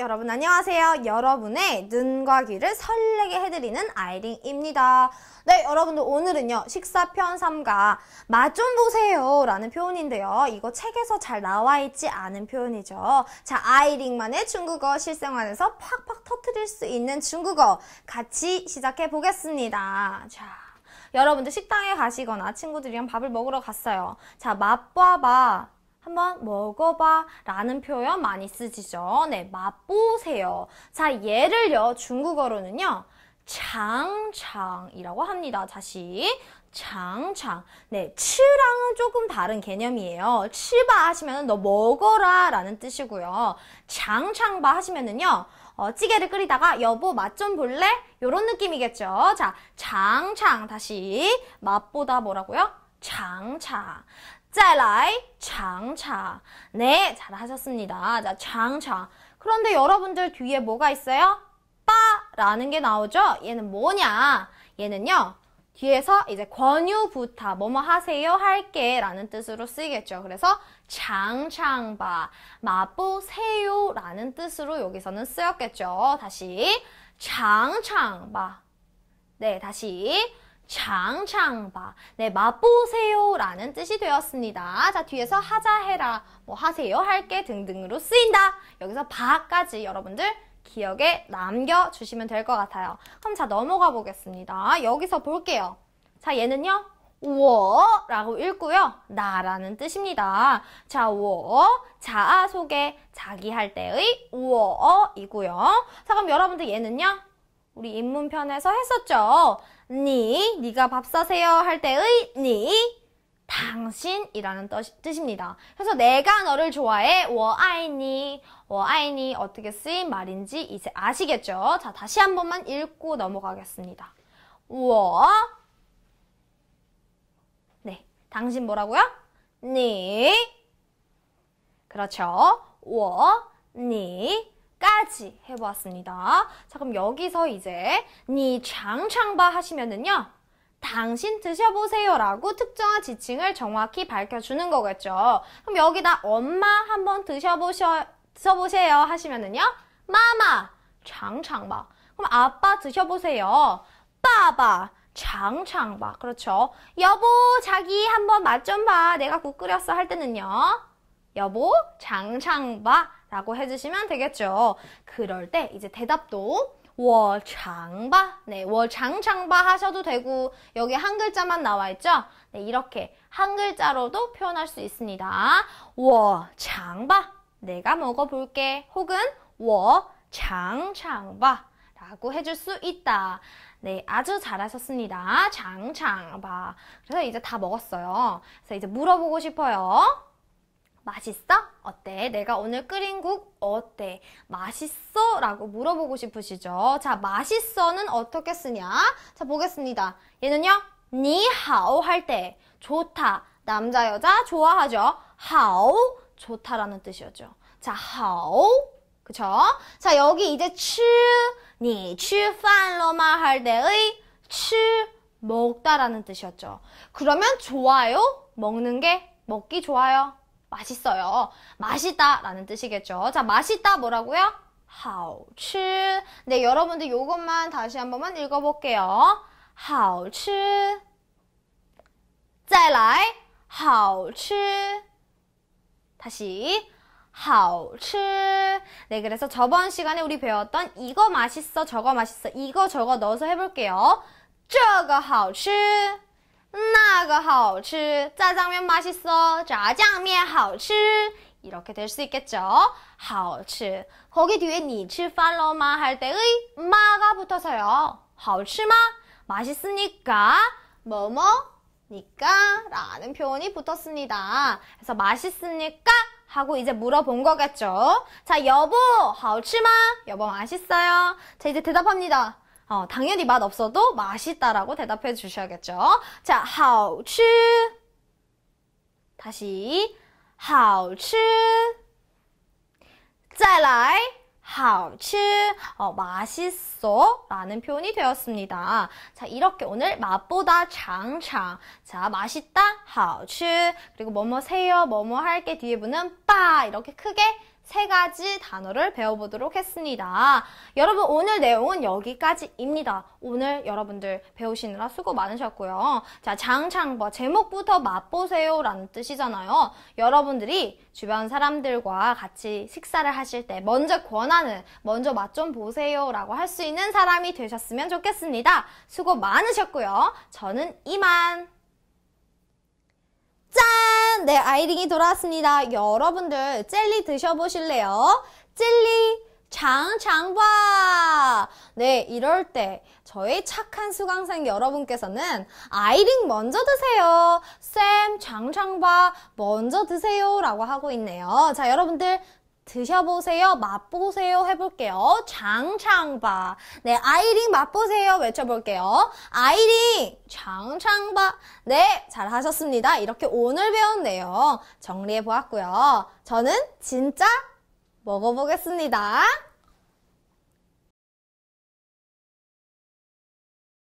여러분 안녕하세요. 여러분의 눈과 귀를 설레게 해드리는 아이링입니다. 네, 여러분들 오늘은요. 식사편 3가 맛 좀 보세요 라는 표현인데요. 이거 책에서 잘 나와있지 않은 표현이죠. 자, 아이링만의 중국어 실생활에서 팍팍 터트릴 수 있는 중국어 같이 시작해 보겠습니다. 자. 여러분들 식당에 가시거나 친구들이랑 밥을 먹으러 갔어요. 자, 맛봐봐. 한번 먹어봐 라는 표현 많이 쓰시죠. 네, 맛보세요. 자, 예를요 중국어로는요. 장창이라고 합니다. 다시 장창 네, 치랑은 조금 다른 개념이에요. 치바 하시면 너 먹어라 라는 뜻이고요. 장창바 하시면은요. 어, 찌개를 끓이다가 여보 맛 좀 볼래? 요런 느낌이겠죠. 자, 장창 다시 맛보다 뭐라고요? 장창 再来 장차. 네, 잘하셨습니다. 자, 장차. 그런데 여러분들 뒤에 뭐가 있어요? 빠라는 게 나오죠? 얘는 뭐냐? 얘는요. 뒤에서 이제 권유부터 뭐뭐 하세요 할게 라는 뜻으로 쓰이겠죠. 그래서 장창바 마보세요 라는 뜻으로 여기서는 쓰였겠죠. 다시 장창바 네 다시 장창바 네, 맛보세요 라는 뜻이 되었습니다. 자, 뒤에서 하자, 해라, 뭐 하세요, 할게 등등으로 쓰인다. 여기서 바까지 여러분들 기억에 남겨주시면 될 것 같아요. 그럼 자, 넘어가 보겠습니다. 여기서 볼게요. 자, 얘는요. 워 라고 읽고요. 나라는 뜻입니다. 자, 워 자아 소개 자기 할 때의 워이고요. 자, 그럼 여러분들 얘는요. 우리 입문편에서 했었죠. 니, 니가 밥 사세요 할 때의 니, 당신이라는 뜻, 입니다 그래서 내가 너를 좋아해, 我爱你,我爱你 어떻게 쓰인 말인지 이제 아시겠죠? 자, 다시 한 번만 읽고 넘어가겠습니다. 我 네, 당신 뭐라고요? 니 그렇죠. 我你 까지 해보았습니다. 자 그럼 여기서 이제 니 장창바 하시면은요. 당신 드셔보세요 라고 특정한 지칭을 정확히 밝혀주는 거겠죠. 그럼 여기다 엄마 한번 드셔보셔, 드셔보세요 하시면은요. 마마 장창바 그럼 아빠 드셔보세요. 빠바 장창바 그렇죠. 여보 자기 한번 맛 좀 봐. 내가 국 끓였어 할 때는요. 여보 장창바 라고 해주시면 되겠죠. 그럴 때 이제 대답도 월장바, 네, 월장장바 하셔도 되고 여기 한 글자만 나와 있죠. 네, 이렇게 한 글자로도 표현할 수 있습니다. 월장바, 내가 먹어볼게 혹은 월장장바 라고 해줄 수 있다. 네, 아주 잘하셨습니다. 장장바. 그래서 이제 다 먹었어요. 그래서 이제 물어보고 싶어요. 맛있어? 어때? 내가 오늘 끓인 국 어때? 맛있어? 라고 물어보고 싶으시죠? 자, 맛있어는 어떻게 쓰냐? 자, 보겠습니다. 얘는요, 니하오 할 때, 좋다. 남자, 여자 좋아하죠? 하오, 좋다라는 뜻이었죠. 자, 하오, 그쵸? 자, 여기 이제 치, 니, 치饭로吗할 때의 치, 먹다라는 뜻이었죠. 그러면 좋아요? 먹는 게 먹기 좋아요. 맛있어요. 맛있다 라는 뜻이겠죠. 자, 맛있다 뭐라고요? 好吃. 네, 여러분들 이것만 다시 한 번만 읽어볼게요. 好吃.再来,好吃. 다시. 好吃. 네, 그래서 저번 시간에 우리 배웠던 이거 맛있어, 저거 맛있어, 이거 저거 넣어서 해볼게요. 这个好吃. 那个好吃짜장면 맛있어 짜장면 好吃 이렇게 될 수 있겠죠 好吃 거기 뒤에 你吃饭了吗할 때의 마가 붙어서요 好吃吗 맛있으니까 뭐뭐 니까 라는 표현이 붙었습니다 그래서 맛있으니까 하고 이제 물어본 거겠죠 자 여보 好吃吗 여보 맛있어요 자 이제 대답합니다 어, 당연히 맛 없어도 맛있다라고 대답해 주셔야겠죠. 자, 好吃 다시 好吃再来 하우치 어, 맛있어 라는 표현이 되었습니다. 자 이렇게 오늘 맛보다 장창 자 맛있다 하우치 그리고 뭐뭐 세요 뭐뭐 할게 뒤에 붙는 빠 이렇게 크게 세 가지 단어를 배워보도록 했습니다. 여러분 오늘 내용은 여기까지입니다. 오늘 여러분들 배우시느라 수고 많으셨고요. 자, 장창버 제목부터 맛보세요 라는 뜻이잖아요. 여러분들이 주변 사람들과 같이 식사를 하실 때 먼저 권하는 먼저 맛 좀 보세요 라고 할 수 있는 사람이 되셨으면 좋겠습니다. 수고 많으셨고요. 저는 이만! 네, 아이링이 돌아왔습니다 여러분들 젤리 드셔보실래요? 젤리 장장봐 네 이럴 때 저의 착한 수강생 여러분께서는 아이링 먼저 드세요 쌤 장장봐 먼저 드세요 라고 하고 있네요 자 여러분들 드셔보세요, 맛보세요 해볼게요. 장창바. 네, 아이링 맛보세요 외쳐볼게요. 아이링, 장창바. 네, 잘하셨습니다. 이렇게 오늘 배운 내용 정리해보았고요. 저는 진짜 먹어보겠습니다.